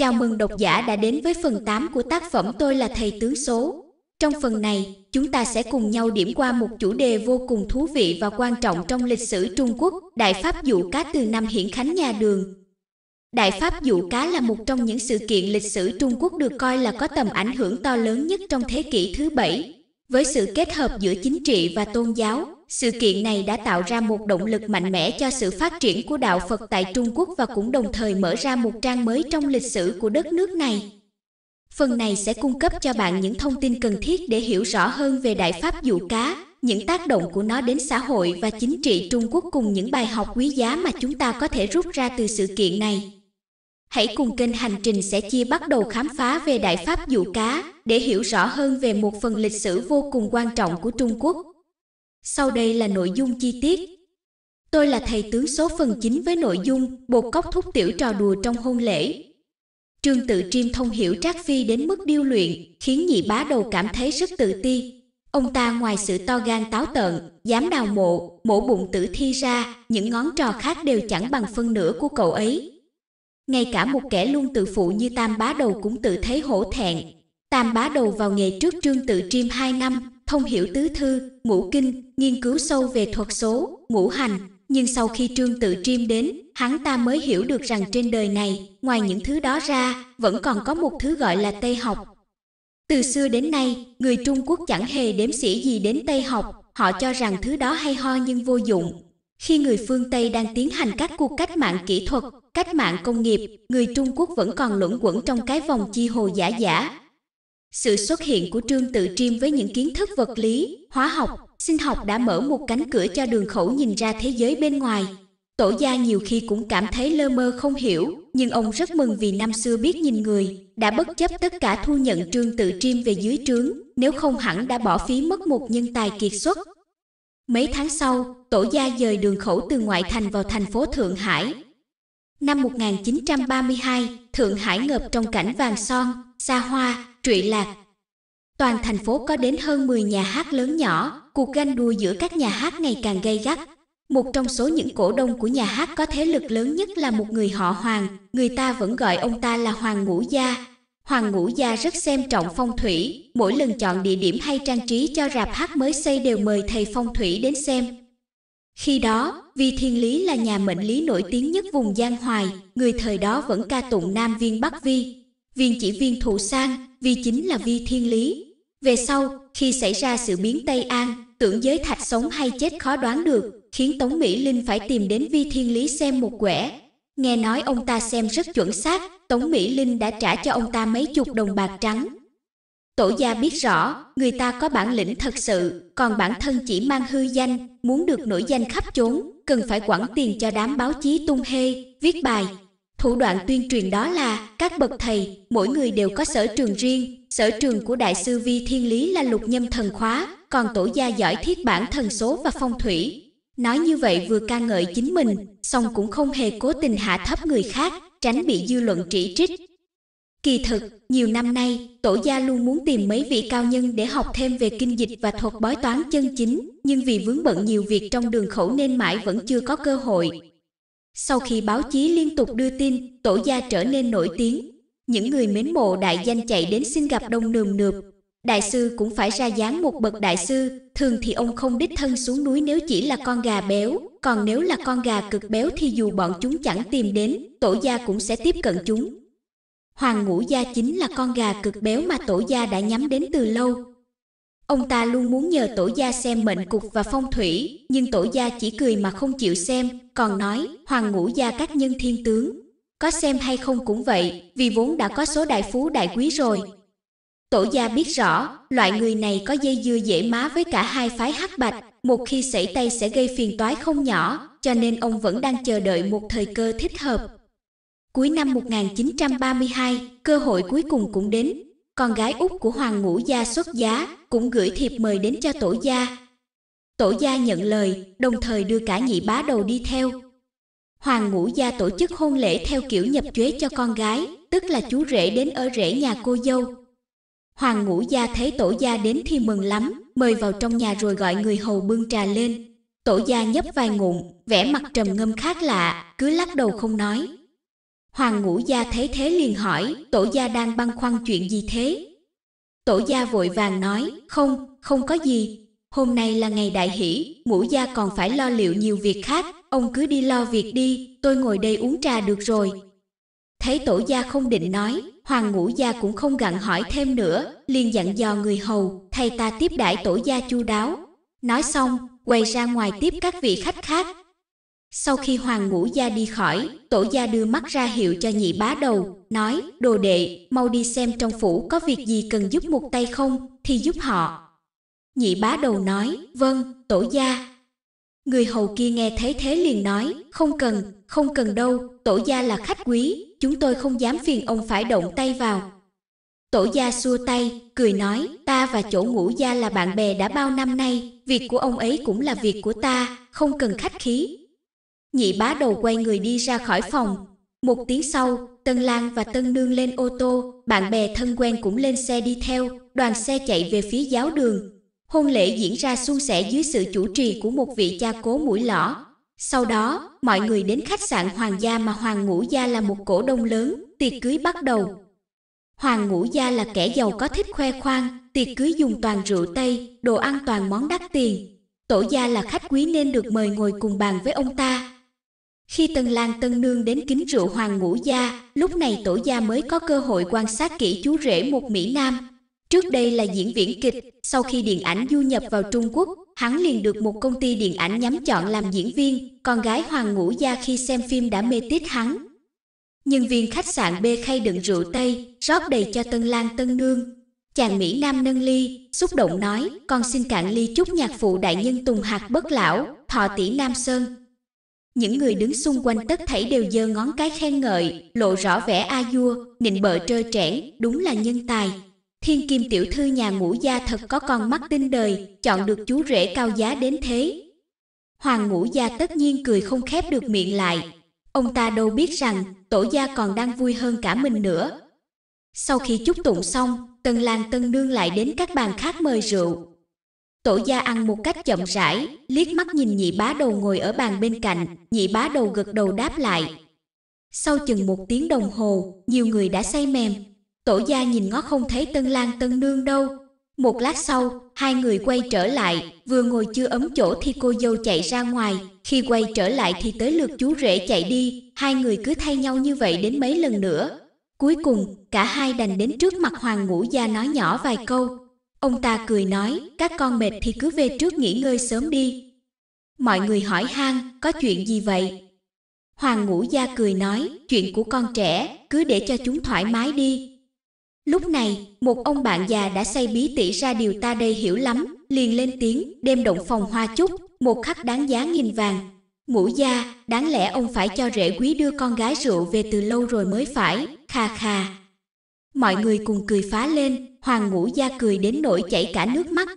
Chào mừng độc giả đã đến với phần 8 của tác phẩm Tôi là thầy tướng số. Trong phần này, chúng ta sẽ cùng nhau điểm qua một chủ đề vô cùng thú vị và quan trọng trong lịch sử Trung Quốc, Đại Pháp Dụ Cá từ năm Hiển Khánh nhà Đường. Đại Pháp Dụ Cá là một trong những sự kiện lịch sử Trung Quốc được coi là có tầm ảnh hưởng to lớn nhất trong thế kỷ thứ bảy, với sự kết hợp giữa chính trị và tôn giáo, sự kiện này đã tạo ra một động lực mạnh mẽ cho sự phát triển của đạo Phật tại Trung Quốc và cũng đồng thời mở ra một trang mới trong lịch sử của đất nước này. Phần này sẽ cung cấp cho bạn những thông tin cần thiết để hiểu rõ hơn về Đại Pháp Dụ Cá, những tác động của nó đến xã hội và chính trị Trung Quốc cùng những bài học quý giá mà chúng ta có thể rút ra từ sự kiện này. Hãy cùng kênh Hành Trình sẽ chia bắt đầu khám phá về Đại Pháp Dụ Cá để hiểu rõ hơn về một phần lịch sử vô cùng quan trọng của Trung Quốc. Sau đây là nội dung chi tiết. Tôi là thầy tướng số phần 9 với nội dung Bột cóc thúc tiểu trò đùa trong hôn lễ. Trương Tự Triêm thông hiểu Trác Phi đến mức điêu luyện, khiến nhị bá đầu cảm thấy rất tự ti. Ông ta ngoài sự to gan táo tợn, dám đào mộ, mổ bụng tử thi ra, những ngón trò khác đều chẳng bằng phân nửa của cậu ấy. Ngay cả một kẻ luôn tự phụ như Tam Bá Đầu cũng tự thấy hổ thẹn. Tam Bá Đầu vào nghề trước Trương Tự Triêm 2 năm, thông hiểu tứ thư, ngũ kinh, nghiên cứu sâu về thuật số, ngũ hành, nhưng sau khi Trương Tự Triêm đến, hắn ta mới hiểu được rằng trên đời này, ngoài những thứ đó ra, vẫn còn có một thứ gọi là Tây học. Từ xưa đến nay, người Trung Quốc chẳng hề đếm xỉa gì đến Tây học, họ cho rằng thứ đó hay ho nhưng vô dụng. Khi người phương Tây đang tiến hành các cuộc cách mạng kỹ thuật, cách mạng công nghiệp, người Trung Quốc vẫn còn luẩn quẩn trong cái vòng chi hồ giả giả, sự xuất hiện của Trương Tự Triêm với những kiến thức vật lý, hóa học, sinh học đã mở một cánh cửa cho đường khẩu nhìn ra thế giới bên ngoài. Tổ gia nhiều khi cũng cảm thấy lơ mơ không hiểu, nhưng ông rất mừng vì năm xưa biết nhìn người, đã bất chấp tất cả thu nhận Trương Tự Triêm về dưới trướng, nếu không hẳn đã bỏ phí mất một nhân tài kiệt xuất. Mấy tháng sau, tổ gia dời đường khẩu từ ngoại thành vào thành phố Thượng Hải. Năm 1932, Thượng Hải ngập trong cảnh vàng son, xa hoa, trụy lạc. Toàn thành phố có đến hơn 10 nhà hát lớn nhỏ, cuộc ganh đua giữa các nhà hát ngày càng gay gắt. Một trong số những cổ đông của nhà hát có thế lực lớn nhất là một người họ Hoàng, người ta vẫn gọi ông ta là Hoàng Ngũ Gia. Hoàng Ngũ Gia rất xem trọng phong thủy, mỗi lần chọn địa điểm hay trang trí cho rạp hát mới xây đều mời thầy phong thủy đến xem. Khi đó, vì Thiên Lý là nhà mệnh lý nổi tiếng nhất vùng Giang Hoài, người thời đó vẫn ca tụng Nam Viên Bắc Vi, viên chỉ viên thụ sang, vì chính là vi thiên lý. Về sau, khi xảy ra sự biến Tây An, tưởng giới thạch sống hay chết khó đoán được, khiến Tống Mỹ Linh phải tìm đến vi thiên lý xem một quẻ. Nghe nói ông ta xem rất chuẩn xác, Tống Mỹ Linh đã trả cho ông ta mấy chục đồng bạc trắng. Tổ gia biết rõ, người ta có bản lĩnh thật sự, còn bản thân chỉ mang hư danh, muốn được nổi danh khắp chốn, cần phải quản tiền cho đám báo chí tung hê, viết bài, Thủ đoạn tuyên truyền đó là các bậc thầy, mỗi người đều có sở trường riêng, sở trường của Đại sư Vi Thiên Lý là lục nhâm thần khóa, còn tổ gia giỏi thiết bản thần số và phong thủy. Nói như vậy vừa ca ngợi chính mình, song cũng không hề cố tình hạ thấp người khác, tránh bị dư luận chỉ trích. Kỳ thực, nhiều năm nay, tổ gia luôn muốn tìm mấy vị cao nhân để học thêm về kinh dịch và thuật bói toán chân chính, nhưng vì vướng bận nhiều việc trong đường khẩu nên mãi vẫn chưa có cơ hội, sau khi báo chí liên tục đưa tin, tổ gia trở nên nổi tiếng. Những người mến mộ đại danh chạy đến xin gặp đông nườm nượp. Đại sư cũng phải ra dáng một bậc đại sư, thường thì ông không đích thân xuống núi nếu chỉ là con gà béo, còn nếu là con gà cực béo thì dù bọn chúng chẳng tìm đến, tổ gia cũng sẽ tiếp cận chúng. Hoàng ngũ gia chính là con gà cực béo mà tổ gia đã nhắm đến từ lâu, Ông ta luôn muốn nhờ tổ gia xem mệnh cục và phong thủy, nhưng tổ gia chỉ cười mà không chịu xem, còn nói, hoàng ngũ gia các nhân thiên tướng. Có xem hay không cũng vậy, vì vốn đã có số đại phú đại quý rồi. Tổ gia biết rõ, loại người này có dây dưa dễ má với cả hai phái hắc bạch, một khi xảy tay sẽ gây phiền toái không nhỏ, cho nên ông vẫn đang chờ đợi một thời cơ thích hợp. Cuối năm 1932, cơ hội cuối cùng cũng đến, con gái út của hoàng ngũ gia xuất giá, cũng gửi thiệp mời đến cho tổ gia. Tổ gia nhận lời, đồng thời đưa cả nhị bá đầu đi theo. Hoàng ngũ gia tổ chức hôn lễ theo kiểu nhập chuế cho con gái, tức là chú rể đến ở rể nhà cô dâu. Hoàng ngũ gia thấy tổ gia đến thì mừng lắm, mời vào trong nhà rồi gọi người hầu bưng trà lên. Tổ gia nhấp vài ngụm, vẻ mặt trầm ngâm khác lạ, cứ lắc đầu không nói. Hoàng ngũ gia thấy thế liền hỏi, tổ gia đang băn khoăn chuyện gì thế? Tổ gia vội vàng nói, không, không có gì. Hôm nay là ngày đại hỷ, ngũ gia còn phải lo liệu nhiều việc khác, ông cứ đi lo việc đi, tôi ngồi đây uống trà được rồi. Thấy tổ gia không định nói, hoàng ngũ gia cũng không gặn hỏi thêm nữa, liền dặn dò người hầu, thay ta tiếp đãi tổ gia chu đáo. Nói xong, quay ra ngoài tiếp các vị khách khác, sau khi hoàng ngũ gia đi khỏi, tổ gia đưa mắt ra hiệu cho nhị bá đầu, nói, đồ đệ, mau đi xem trong phủ có việc gì cần giúp một tay không, thì giúp họ. Nhị bá đầu nói, vâng, tổ gia. Người hầu kia nghe thấy thế liền nói, không cần, không cần đâu, tổ gia là khách quý, chúng tôi không dám phiền ông phải động tay vào. Tổ gia xua tay, cười nói, ta và chỗ ngũ gia là bạn bè đã bao năm nay, việc của ông ấy cũng là việc của ta, không cần khách khí, Nhị bá đầu quay người đi ra khỏi phòng. Một tiếng sau, Tân Lan và Tân Nương lên ô tô, bạn bè thân quen cũng lên xe đi theo, đoàn xe chạy về phía giáo đường. Hôn lễ diễn ra suôn sẻ dưới sự chủ trì của một vị cha cố mũi lõ. Sau đó, mọi người đến khách sạn Hoàng gia mà Hoàng Ngũ Gia là một cổ đông lớn, tiệc cưới bắt đầu. Hoàng Ngũ Gia là kẻ giàu có thích khoe khoang, tiệc cưới dùng toàn rượu Tây, đồ ăn toàn món đắt tiền. Tổ gia là khách quý nên được mời ngồi cùng bàn với ông ta, khi Tân Lan Tân Nương đến kính rượu Hoàng Ngũ Gia, lúc này tổ gia mới có cơ hội quan sát kỹ chú rể một Mỹ Nam. Trước đây là diễn viễn kịch, sau khi điện ảnh du nhập vào Trung Quốc, hắn liền được một công ty điện ảnh nhắm chọn làm diễn viên, con gái Hoàng Ngũ Gia khi xem phim đã mê tít hắn. Nhân viên khách sạn bê khay đựng rượu Tây, rót đầy cho Tân Lan Tân Nương. Chàng Mỹ Nam nâng ly, xúc động nói, con xin cạn ly chúc nhạc phụ đại nhân Tùng Hạc bất lão, thọ tỷ Nam Sơn, những người đứng xung quanh tất thảy đều giơ ngón cái khen ngợi, lộ rõ vẻ a dua, nịnh bợ trơ trẽn, đúng là nhân tài. Thiên kim tiểu thư nhà ngũ gia thật có con mắt tinh đời, chọn được chú rể cao giá đến thế. Hoàng ngũ gia tất nhiên cười không khép được miệng lại. Ông ta đâu biết rằng tổ gia còn đang vui hơn cả mình nữa. Sau khi chúc tụng xong, Tân Lan Tân Nương lại đến các bàn khác mời rượu. Tổ gia ăn một cách chậm rãi, liếc mắt nhìn nhị bá đầu ngồi ở bàn bên cạnh, nhị bá đầu gật đầu đáp lại. Sau chừng một tiếng đồng hồ, nhiều người đã say mềm. Tổ gia nhìn ngó không thấy tân lang tân nương đâu. Một lát sau, hai người quay trở lại, vừa ngồi chưa ấm chỗ thì cô dâu chạy ra ngoài, khi quay trở lại thì tới lượt chú rể chạy đi, hai người cứ thay nhau như vậy đến mấy lần nữa. Cuối cùng, cả hai đành đến trước mặt hoàng ngũ gia nói nhỏ vài câu, Ông ta cười nói, các con mệt thì cứ về trước nghỉ ngơi sớm đi. Mọi người hỏi han, có chuyện gì vậy? Hoàng Ngũ Gia cười nói, chuyện của con trẻ, cứ để cho chúng thoải mái đi. Lúc này, một ông bạn già đã say bí tỉ ra điều ta đây hiểu lắm, liền lên tiếng, đem động phòng hoa chúc, một khắc đáng giá nghìn vàng. Ngũ Gia, đáng lẽ ông phải cho rể quý đưa con gái rượu về từ lâu rồi mới phải, kha kha. Mọi người cùng cười phá lên, hoàng ngũ gia cười đến nỗi chảy cả nước mắt.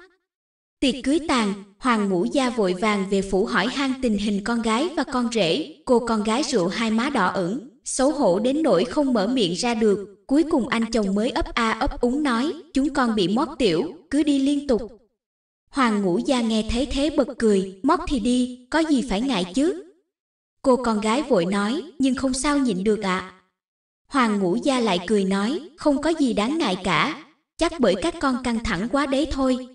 Tiệc cưới tàn, hoàng ngũ gia vội vàng về phủ hỏi han tình hình con gái và con rể, cô con gái rượu hai má đỏ ửng, xấu hổ đến nỗi không mở miệng ra được. Cuối cùng anh chồng mới ấp a ấp úng nói, chúng con bị mót tiểu, cứ đi liên tục. Hoàng ngũ gia nghe thấy thế bật cười, mót thì đi, có gì phải ngại chứ. Cô con gái vội nói, nhưng không sao nhịn được ạ, à. Hoàng Ngũ Gia lại cười nói, không có gì đáng ngại cả, chắc bởi các con căng thẳng quá đấy thôi.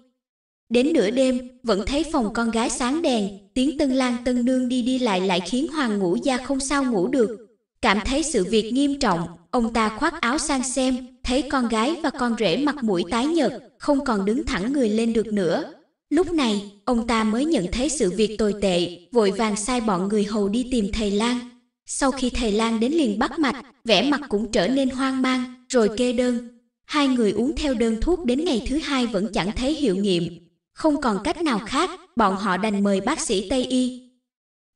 Đến nửa đêm, vẫn thấy phòng con gái sáng đèn, tiếng tân lang tân nương đi đi lại lại khiến Hoàng Ngũ Gia không sao ngủ được. Cảm thấy sự việc nghiêm trọng, ông ta khoác áo sang xem, thấy con gái và con rể mặt mũi tái nhợt, không còn đứng thẳng người lên được nữa. Lúc này, ông ta mới nhận thấy sự việc tồi tệ, vội vàng sai bọn người hầu đi tìm thầy lang sau khi thầy lang đến liền bắt mạch, vẻ mặt cũng trở nên hoang mang, rồi kê đơn. Hai người uống theo đơn thuốc đến ngày thứ hai vẫn chẳng thấy hiệu nghiệm. Không còn cách nào khác, bọn họ đành mời bác sĩ Tây Y.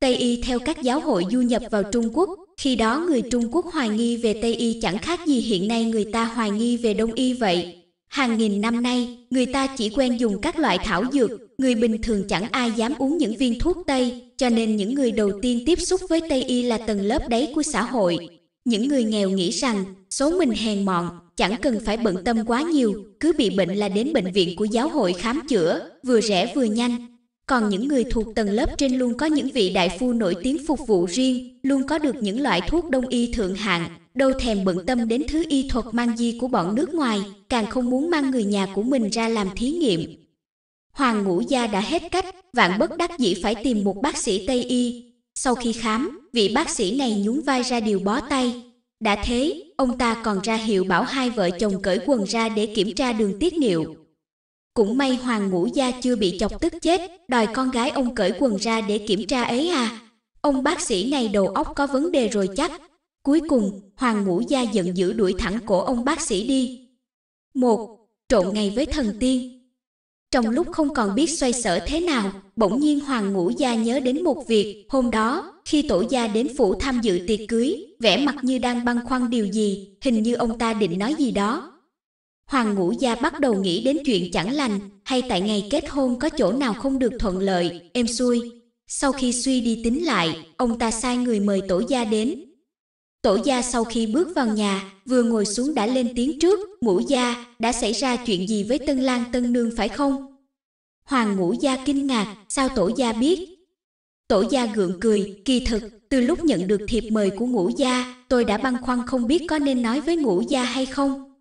Tây Y theo các giáo hội du nhập vào Trung Quốc, khi đó người Trung Quốc hoài nghi về Tây Y chẳng khác gì hiện nay người ta hoài nghi về Đông Y vậy. Hàng nghìn năm nay, người ta chỉ quen dùng các loại thảo dược, người bình thường chẳng ai dám uống những viên thuốc Tây, cho nên những người đầu tiên tiếp xúc với Tây Y là tầng lớp đáy của xã hội. Những người nghèo nghĩ rằng số mình hèn mọn, chẳng cần phải bận tâm quá nhiều, cứ bị bệnh là đến bệnh viện của giáo hội khám chữa, vừa rẻ vừa nhanh. Còn những người thuộc tầng lớp trên luôn có những vị đại phu nổi tiếng phục vụ riêng, luôn có được những loại thuốc đông y thượng hạng, đâu thèm bận tâm đến thứ y thuật mang di của bọn nước ngoài, càng không muốn mang người nhà của mình ra làm thí nghiệm, Hoàng Ngũ Gia đã hết cách, vạn bất đắc dĩ phải tìm một bác sĩ Tây Y. Sau khi khám, vị bác sĩ này nhún vai ra điều bó tay. Đã thế, ông ta còn ra hiệu bảo hai vợ chồng cởi quần ra để kiểm tra đường tiết niệu. Cũng may Hoàng Ngũ Gia chưa bị chọc tức chết, đòi con gái ông cởi quần ra để kiểm tra ấy à. Ông bác sĩ này đầu óc có vấn đề rồi chắc. Cuối cùng, Hoàng Ngũ Gia giận dữ đuổi thẳng cổ ông bác sĩ đi. một Trộn ngày với thần tiên trong lúc không còn biết xoay sở thế nào, bỗng nhiên Hoàng Ngũ Gia nhớ đến một việc. Hôm đó, khi tổ gia đến phủ tham dự tiệc cưới, vẻ mặt như đang băn khoăn điều gì, hình như ông ta định nói gì đó. Hoàng Ngũ Gia bắt đầu nghĩ đến chuyện chẳng lành, hay tại ngày kết hôn có chỗ nào không được thuận lợi, em xui. Sau khi suy đi tính lại, ông ta sai người mời tổ gia đến, Tổ gia sau khi bước vào nhà, vừa ngồi xuống đã lên tiếng trước, ngũ gia, đã xảy ra chuyện gì với tân lang tân nương phải không? Hoàng ngũ gia kinh ngạc, sao tổ gia biết? Tổ gia gượng cười, kỳ thực, từ lúc nhận được thiệp mời của ngũ gia, tôi đã băn khoăn không biết có nên nói với ngũ gia hay không.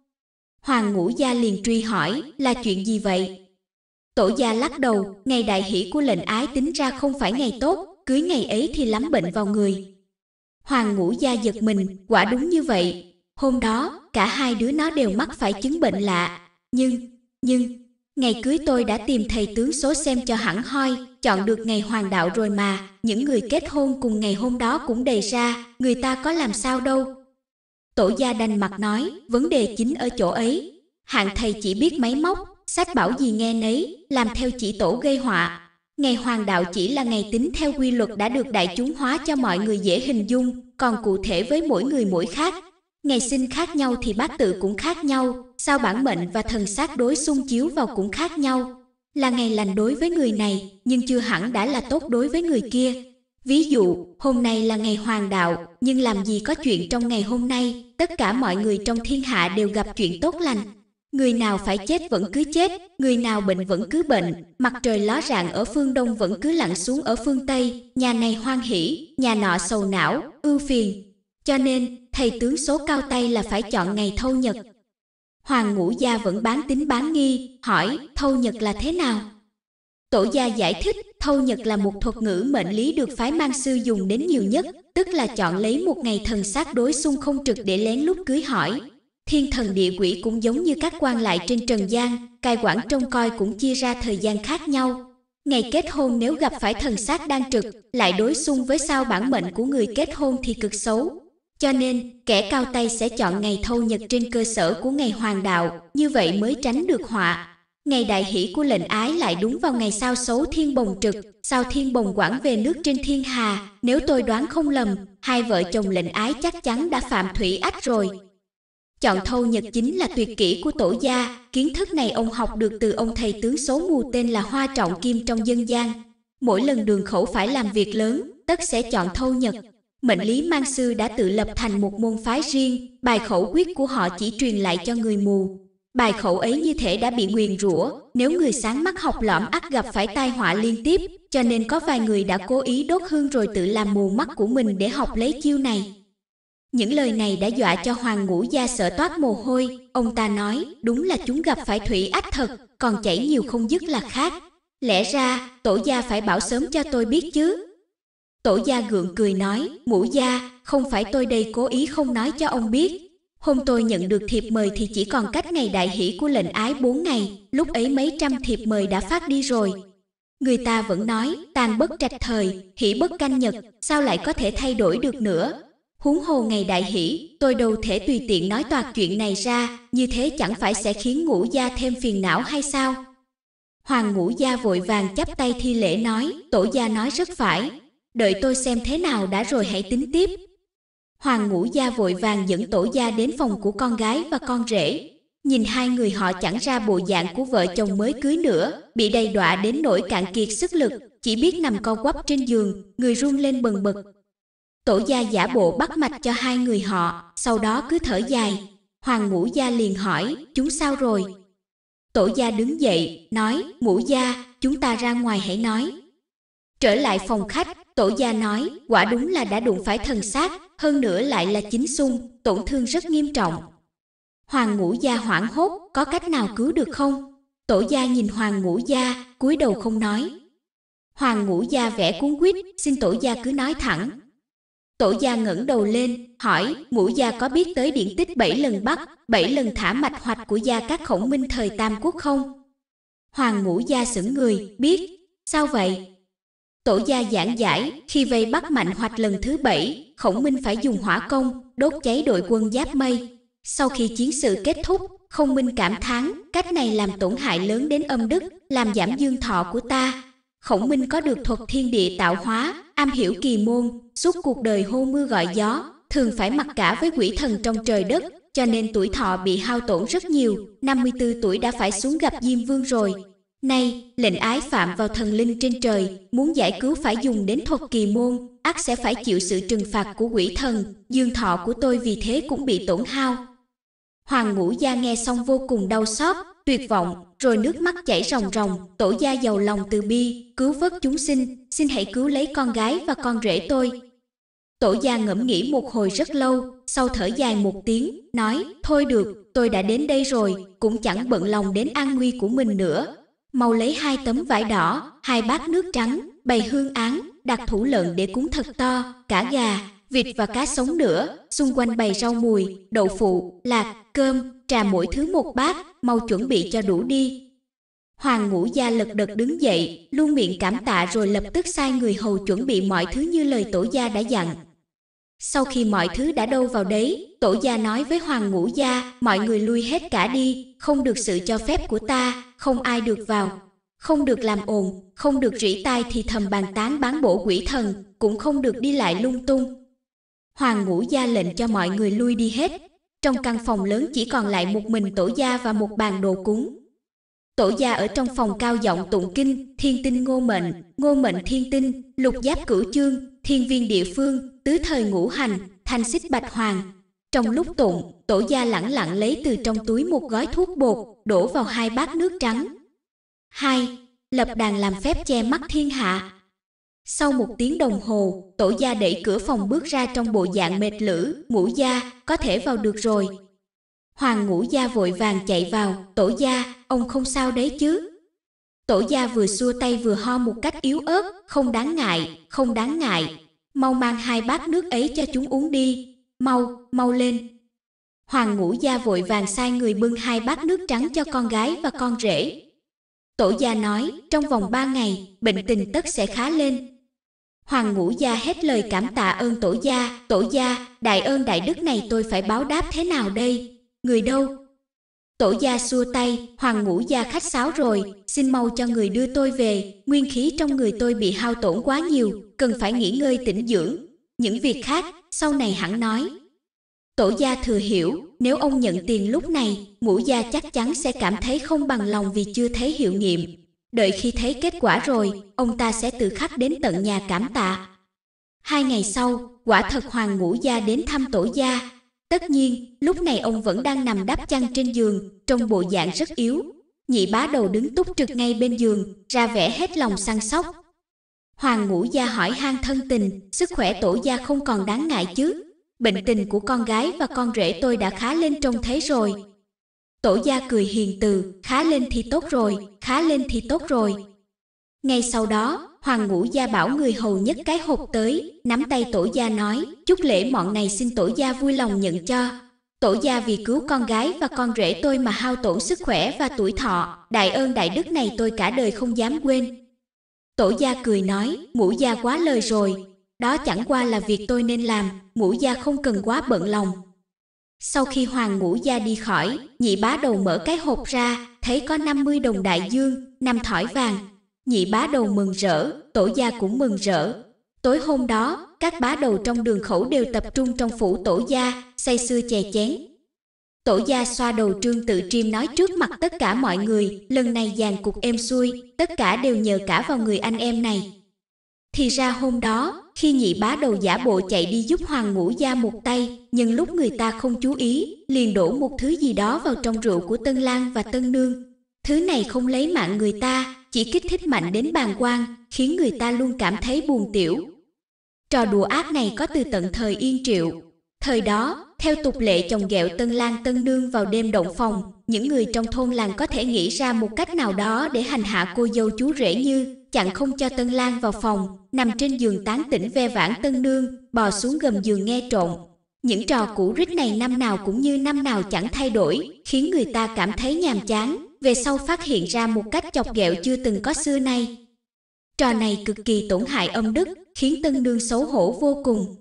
Hoàng ngũ gia liền truy hỏi, là chuyện gì vậy? Tổ gia lắc đầu, ngày đại hỷ của lệnh ái tính ra không phải ngày tốt, cưới ngày ấy thì lắm bệnh vào người, Hoàng ngũ gia giật mình, quả đúng như vậy. Hôm đó, cả hai đứa nó đều mắc phải chứng bệnh lạ. Nhưng, nhưng, ngày cưới tôi đã tìm thầy tướng số xem cho hẳn hoi, chọn được ngày hoàng đạo rồi mà. Những người kết hôn cùng ngày hôm đó cũng đầy ra, người ta có làm sao đâu. Tổ gia đành mặt nói, vấn đề chính ở chỗ ấy. Hạng thầy chỉ biết máy móc, sách bảo gì nghe nấy, làm theo chỉ tổ gây họa, Ngày hoàng đạo chỉ là ngày tính theo quy luật đã được đại chúng hóa cho mọi người dễ hình dung, còn cụ thể với mỗi người mỗi khác. Ngày sinh khác nhau thì bát tự cũng khác nhau, sao bản mệnh và thần sát đối xung chiếu vào cũng khác nhau. Là ngày lành đối với người này, nhưng chưa hẳn đã là tốt đối với người kia. Ví dụ, hôm nay là ngày hoàng đạo, nhưng làm gì có chuyện trong ngày hôm nay, tất cả mọi người trong thiên hạ đều gặp chuyện tốt lành, Người nào phải chết vẫn cứ chết, người nào bệnh vẫn cứ bệnh, mặt trời ló rạng ở phương đông vẫn cứ lặn xuống ở phương tây, nhà này hoan hỷ, nhà nọ sầu não, ưu phiền. Cho nên, thầy tướng số cao tay là phải chọn ngày thâu nhật. Hoàng ngũ gia vẫn bán tính bán nghi, hỏi thâu nhật là thế nào? Tổ gia giải thích, thâu nhật là một thuật ngữ mệnh lý được phái mang sư dùng đến nhiều nhất, tức là chọn lấy một ngày thần sát đối xung không trực để lén lúc cưới hỏi, thiên thần địa quỷ cũng giống như các quan lại trên trần gian, cai quản trông coi cũng chia ra thời gian khác nhau. Ngày kết hôn nếu gặp phải thần sát đang trực, lại đối xung với sao bản mệnh của người kết hôn thì cực xấu. Cho nên, kẻ cao tay sẽ chọn ngày thâu nhật trên cơ sở của ngày hoàng đạo, như vậy mới tránh được họa. Ngày đại hỷ của lệnh ái lại đúng vào ngày sao xấu thiên bồng trực, sao thiên bồng quản về nước trên thiên hà, nếu tôi đoán không lầm, hai vợ chồng lệnh ái chắc chắn đã phạm thủy ách rồi, Chọn thâu nhật chính là tuyệt kỹ của tổ gia, kiến thức này ông học được từ ông thầy tướng số mù tên là Hoa Trọng Kim trong dân gian. Mỗi lần đường khẩu phải làm việc lớn, tất sẽ chọn thâu nhật. Mệnh lý mang sư đã tự lập thành một môn phái riêng, bài khẩu quyết của họ chỉ truyền lại cho người mù. Bài khẩu ấy như thể đã bị nguyền rủa, nếu người sáng mắt học lõm ắt gặp phải tai họa liên tiếp, cho nên có vài người đã cố ý đốt hương rồi tự làm mù mắt của mình để học lấy chiêu này. Những lời này đã dọa cho Hoàng Ngũ Gia sợ toát mồ hôi, ông ta nói, đúng là chúng gặp phải thủy ách thật, còn chảy nhiều không dứt là khác. Lẽ ra, tổ gia phải bảo sớm cho tôi biết chứ. Tổ gia gượng cười nói, ngũ gia, không phải tôi đây cố ý không nói cho ông biết. Hôm tôi nhận được thiệp mời thì chỉ còn cách ngày đại hỷ của lệnh ái 4 ngày, lúc ấy mấy trăm thiệp mời đã phát đi rồi. Người ta vẫn nói, tàn bất trạch thời, hỷ bất canh nhật, sao lại có thể thay đổi được nữa, Huống hồ ngày đại hỷ, tôi đâu thể tùy tiện nói toạc chuyện này ra, như thế chẳng phải sẽ khiến ngũ gia thêm phiền não hay sao? Hoàng ngũ gia vội vàng chắp tay thi lễ nói, tổ gia nói rất phải, đợi tôi xem thế nào đã rồi hãy tính tiếp. Hoàng ngũ gia vội vàng dẫn tổ gia đến phòng của con gái và con rể. Nhìn hai người họ chẳng ra bộ dạng của vợ chồng mới cưới nữa, bị đầy đọa đến nỗi cạn kiệt sức lực, chỉ biết nằm co quắp trên giường, người run lên bần bật, Tổ gia giả bộ bắt mạch cho hai người họ, sau đó cứ thở dài. Hoàng ngũ gia liền hỏi, chúng sao rồi? Tổ gia đứng dậy, nói, ngũ gia, chúng ta ra ngoài hãy nói. Trở lại phòng khách, tổ gia nói, quả đúng là đã đụng phải thần sát, hơn nữa lại là chính xung, tổn thương rất nghiêm trọng. Hoàng ngũ gia hoảng hốt, có cách nào cứu được không? Tổ gia nhìn hoàng ngũ gia, cúi đầu không nói. Hoàng ngũ gia vẽ cuốn quýt, xin tổ gia cứ nói thẳng, Tổ gia ngẩng đầu lên, hỏi, ngũ gia có biết tới điển tích bảy lần bắt, bảy lần thả mạch hoạch của gia các khổng minh thời Tam Quốc không? Hoàng ngũ gia sững người, biết, sao vậy? Tổ gia giảng giải, khi vây bắt mạnh hoạch lần thứ bảy, khổng minh phải dùng hỏa công, đốt cháy đội quân giáp mây. Sau khi chiến sự kết thúc, khổng minh cảm thán cách này làm tổn hại lớn đến âm đức, làm giảm dương thọ của ta. Khổng minh có được thuật thiên địa tạo hóa, am hiểu kỳ môn, suốt cuộc đời hô mưa gọi gió, thường phải mặc cả với quỷ thần trong trời đất, cho nên tuổi thọ bị hao tổn rất nhiều, 54 tuổi đã phải xuống gặp Diêm Vương rồi. Nay, lệnh ái phạm vào thần linh trên trời, muốn giải cứu phải dùng đến thuật kỳ môn, ác sẽ phải chịu sự trừng phạt của quỷ thần, dương thọ của tôi vì thế cũng bị tổn hao, Hoàng Ngũ Gia nghe xong vô cùng đau xót, tuyệt vọng, rồi nước mắt chảy ròng ròng, tổ gia giàu lòng từ bi, cứu vớt chúng sinh, xin hãy cứu lấy con gái và con rể tôi. Tổ gia ngẫm nghĩ một hồi rất lâu, sau thở dài một tiếng, nói, thôi được, tôi đã đến đây rồi, cũng chẳng bận lòng đến an nguy của mình nữa. Mau lấy hai tấm vải đỏ, hai bát nước trắng, bày hương án, đặt thủ lợn để cúng thật to, cả gà, vịt và cá sống nữa, xung quanh bày rau mùi, đậu phụ, lạc, cơm, trà mỗi thứ một bát, mau chuẩn bị cho đủ đi. Hoàng ngũ gia lật đật đứng dậy, luôn miệng cảm tạ rồi lập tức sai người hầu chuẩn bị mọi thứ như lời tổ gia đã dặn. Sau khi mọi thứ đã đâu vào đấy, tổ gia nói với hoàng ngũ gia, mọi người lui hết cả đi, không được sự cho phép của ta, không ai được vào, không được làm ồn, không được rỉ tai thì thầm bàn tán bán bộ quỷ thần, cũng không được đi lại lung tung, Hoàng Ngũ Gia lệnh cho mọi người lui đi hết. Trong căn phòng lớn chỉ còn lại một mình tổ gia và một bàn đồ cúng. Tổ gia ở trong phòng cao giọng tụng kinh, thiên tinh ngô mệnh, ngô mệnh thiên tinh, lục giáp cửu chương, thiên viên địa phương, tứ thời ngũ hành, thanh xích bạch hoàng. Trong lúc tụng, tổ gia lẳng lặng lấy từ trong túi một gói thuốc bột, đổ vào hai bát nước trắng. hai Lập đàn làm phép che mắt thiên hạ, sau một tiếng đồng hồ, tổ gia đẩy cửa phòng bước ra trong bộ dạng mệt lử, ngũ gia, có thể vào được rồi. Hoàng ngũ gia vội vàng chạy vào, tổ gia, ông không sao đấy chứ. Tổ gia vừa xua tay vừa ho một cách yếu ớt, không đáng ngại, không đáng ngại. Mau mang hai bát nước ấy cho chúng uống đi, mau, mau lên. Hoàng ngũ gia vội vàng sai người bưng hai bát nước trắng cho con gái và con rể, Tổ gia nói, trong vòng ba ngày, bệnh tình tất sẽ khá lên, Hoàng Ngũ Gia hết lời cảm tạ ơn tổ gia, tổ gia, đại ơn đại đức này tôi phải báo đáp thế nào đây? Người đâu? Tổ gia xua tay, Hoàng Ngũ Gia khách sáo rồi, xin mau cho người đưa tôi về, nguyên khí trong người tôi bị hao tổn quá nhiều, cần phải nghỉ ngơi tĩnh dưỡng. Những việc khác, sau này hẳn nói. Tổ gia thừa hiểu, nếu ông nhận tiền lúc này, ngũ gia chắc chắn sẽ cảm thấy không bằng lòng vì chưa thấy hiệu nghiệm, đợi khi thấy kết quả rồi, ông ta sẽ tự khắc đến tận nhà cảm tạ. Hai ngày sau, quả thật Hoàng Ngũ Gia đến thăm tổ gia. Tất nhiên, lúc này ông vẫn đang nằm đắp chăn trên giường, trong bộ dạng rất yếu. Nhị bá đầu đứng túc trực ngay bên giường, ra vẻ hết lòng săn sóc. Hoàng Ngũ Gia hỏi han thân tình, sức khỏe tổ gia không còn đáng ngại chứ. Bệnh tình của con gái và con rể tôi đã khá lên trông thấy rồi, Tổ gia cười hiền từ, khá lên thì tốt rồi, khá lên thì tốt rồi. Ngay sau đó, Hoàng Ngũ Gia bảo người hầu nhất cái hộp tới, nắm tay tổ gia nói, Chúc lễ mọn này xin tổ gia vui lòng nhận cho. Tổ gia vì cứu con gái và con rể tôi mà hao tổn sức khỏe và tuổi thọ, đại ơn đại đức này tôi cả đời không dám quên. Tổ gia cười nói, Ngũ gia quá lời rồi, đó chẳng qua là việc tôi nên làm, ngũ gia không cần quá bận lòng, sau khi hoàng ngũ gia đi khỏi, nhị bá đầu mở cái hộp ra, thấy có 50 đồng đại dương, năm thỏi vàng. Nhị bá đầu mừng rỡ, tổ gia cũng mừng rỡ. Tối hôm đó, các bá đầu trong đường khẩu đều tập trung trong phủ tổ gia, say sưa chè chén. Tổ gia xoa đầu trương tự triêm nói trước mặt tất cả mọi người, lần này dàn cục êm xuôi, tất cả đều nhờ cả vào người anh em này. Thì ra hôm đó, khi nhị bá đầu giả bộ chạy đi giúp hoàng ngũ gia một tay, nhưng lúc người ta không chú ý, liền đổ một thứ gì đó vào trong rượu của Tân Lang và Tân Nương. Thứ này không lấy mạng người ta, chỉ kích thích mạnh đến bàn quan, khiến người ta luôn cảm thấy buồn tiểu. Trò đùa ác này có từ tận thời Yên Triệu. Thời đó, theo tục lệ chồng ghẹo Tân Lang Tân Nương vào đêm động phòng, những người trong thôn làng có thể nghĩ ra một cách nào đó để hành hạ cô dâu chú rể như chặn không cho Tân Lan vào phòng, nằm trên giường tán tỉnh ve vãn Tân Nương, bò xuống gầm giường nghe trộn. Những trò cũ rích này năm nào cũng như năm nào chẳng thay đổi, khiến người ta cảm thấy nhàm chán, về sau phát hiện ra một cách chọc ghẹo chưa từng có xưa nay. Trò này cực kỳ tổn hại âm đức, khiến Tân Nương xấu hổ vô cùng.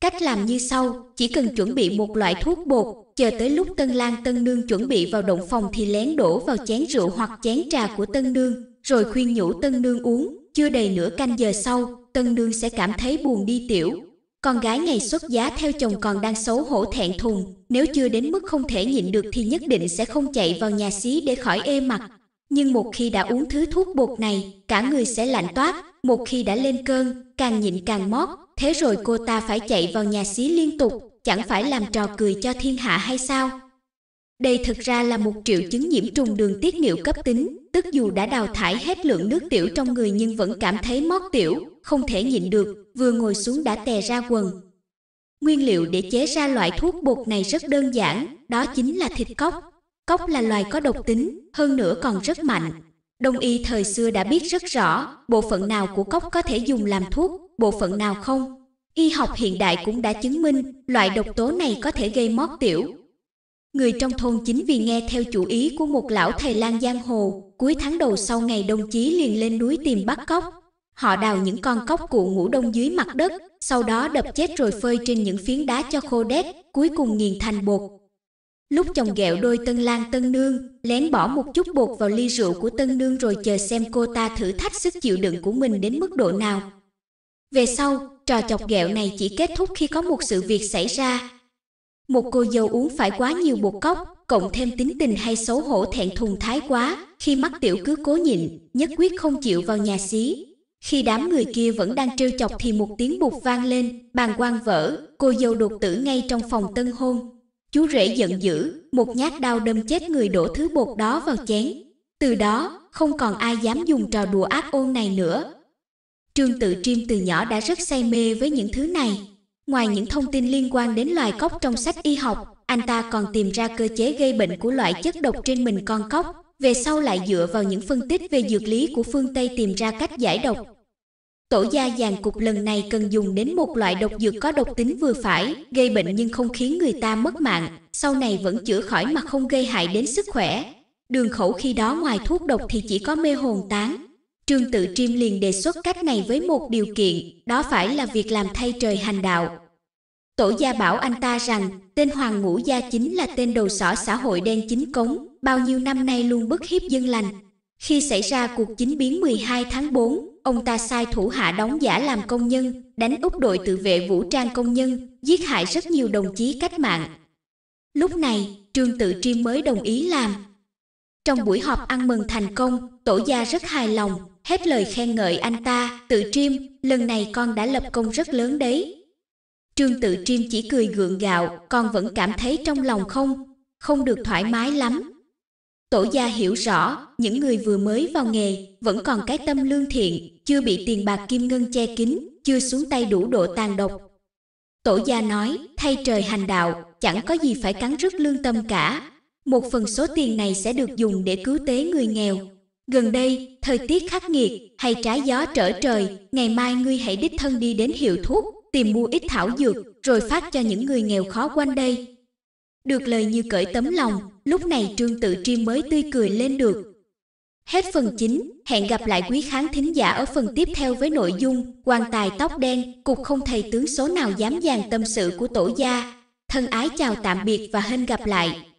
Cách làm như sau, chỉ cần chuẩn bị một loại thuốc bột, chờ tới lúc Tân Lan Tân Nương chuẩn bị vào động phòng thì lén đổ vào chén rượu hoặc chén trà của Tân Nương, rồi khuyên nhủ tân nương uống, chưa đầy nửa canh giờ sau, tân nương sẽ cảm thấy buồn đi tiểu. Con gái ngày xuất giá theo chồng còn đang xấu hổ thẹn thùng, nếu chưa đến mức không thể nhịn được thì nhất định sẽ không chạy vào nhà xí để khỏi ê mặt. Nhưng một khi đã uống thứ thuốc bột này, cả người sẽ lạnh toát, một khi đã lên cơn, càng nhịn càng mót, thế rồi cô ta phải chạy vào nhà xí liên tục, chẳng phải làm trò cười cho thiên hạ hay sao? Đây thực ra là một triệu chứng nhiễm trùng đường tiết niệu cấp tính, tức dù đã đào thải hết lượng nước tiểu trong người nhưng vẫn cảm thấy mót tiểu, không thể nhịn được, vừa ngồi xuống đã tè ra quần. Nguyên liệu để chế ra loại thuốc bột này rất đơn giản, đó chính là thịt cóc. Cóc là loài có độc tính, hơn nữa còn rất mạnh. Đông y thời xưa đã biết rất rõ, bộ phận nào của cóc có thể dùng làm thuốc, bộ phận nào không. Y học hiện đại cũng đã chứng minh, loại độc tố này có thể gây mót tiểu, Người trong thôn chính vì nghe theo chủ ý của một lão thầy lang giang hồ, cuối tháng đầu sau ngày đồng chí liền lên núi tìm bắt cóc. Họ đào những con cóc cụ ngủ đông dưới mặt đất, sau đó đập chết rồi phơi trên những phiến đá cho khô đét, cuối cùng nghiền thành bột. Lúc chồng ghẹo đôi tân lang tân nương, lén bỏ một chút bột vào ly rượu của tân nương rồi chờ xem cô ta thử thách sức chịu đựng của mình đến mức độ nào. Về sau, trò chọc ghẹo này chỉ kết thúc khi có một sự việc xảy ra, một cô dâu uống phải quá nhiều bột cốc, cộng thêm tính tình hay xấu hổ thẹn thùng thái quá, khi mắc tiểu cứ cố nhịn, nhất quyết không chịu vào nhà xí. Khi đám người kia vẫn đang trêu chọc thì một tiếng bụt vang lên, bàn quan vỡ, cô dâu đột tử ngay trong phòng tân hôn. Chú rể giận dữ, một nhát đau đâm chết người đổ thứ bột đó vào chén. Từ đó, không còn ai dám dùng trò đùa ác ôn này nữa. Trương Tự Triêm từ nhỏ đã rất say mê với những thứ này, Ngoài những thông tin liên quan đến loài cóc trong sách y học, anh ta còn tìm ra cơ chế gây bệnh của loại chất độc trên mình con cóc, về sau lại dựa vào những phân tích về dược lý của phương Tây tìm ra cách giải độc. Tổ gia dàn cục lần này cần dùng đến một loại độc dược có độc tính vừa phải, gây bệnh nhưng không khiến người ta mất mạng, sau này vẫn chữa khỏi mà không gây hại đến sức khỏe. Đường khẩu khi đó ngoài thuốc độc thì chỉ có mê hồn tán, Trương Tự Triêm liền đề xuất cách này với một điều kiện, đó phải là việc làm thay trời hành đạo. Tổ gia bảo anh ta rằng, tên Hoàng Ngũ Gia chính là tên đầu sỏ xã hội đen chính cống, bao nhiêu năm nay luôn bức hiếp dân lành. Khi xảy ra cuộc chính biến 12 tháng 4, ông ta sai thủ hạ đóng giả làm công nhân, đánh úp đội tự vệ vũ trang công nhân, giết hại rất nhiều đồng chí cách mạng. Lúc này, Trương Tự Triêm mới đồng ý làm. Trong buổi họp ăn mừng thành công, tổ gia rất hài lòng, hết lời khen ngợi anh ta, tự Triêm, lần này con đã lập công rất lớn đấy. Trương tự Triêm chỉ cười gượng gạo, con vẫn cảm thấy trong lòng không, không được thoải mái lắm. Tổ gia hiểu rõ, những người vừa mới vào nghề, vẫn còn cái tâm lương thiện, chưa bị tiền bạc kim ngân che kín, chưa xuống tay đủ độ tàn độc. Tổ gia nói, thay trời hành đạo, chẳng có gì phải cắn rứt lương tâm cả. Một phần số tiền này sẽ được dùng để cứu tế người nghèo, Gần đây, thời tiết khắc nghiệt, hay trái gió trở trời, ngày mai ngươi hãy đích thân đi đến hiệu thuốc, tìm mua ít thảo dược, rồi phát cho những người nghèo khó quanh đây. Được lời như cởi tấm lòng, lúc này Trương Tự tri mới tươi cười lên được. Hết phần chính hẹn gặp lại quý khán thính giả ở phần tiếp theo với nội dung quan tài tóc đen, cục không thầy tướng số nào dám dàn tâm sự của tổ gia. Thân ái chào tạm biệt và hên gặp lại.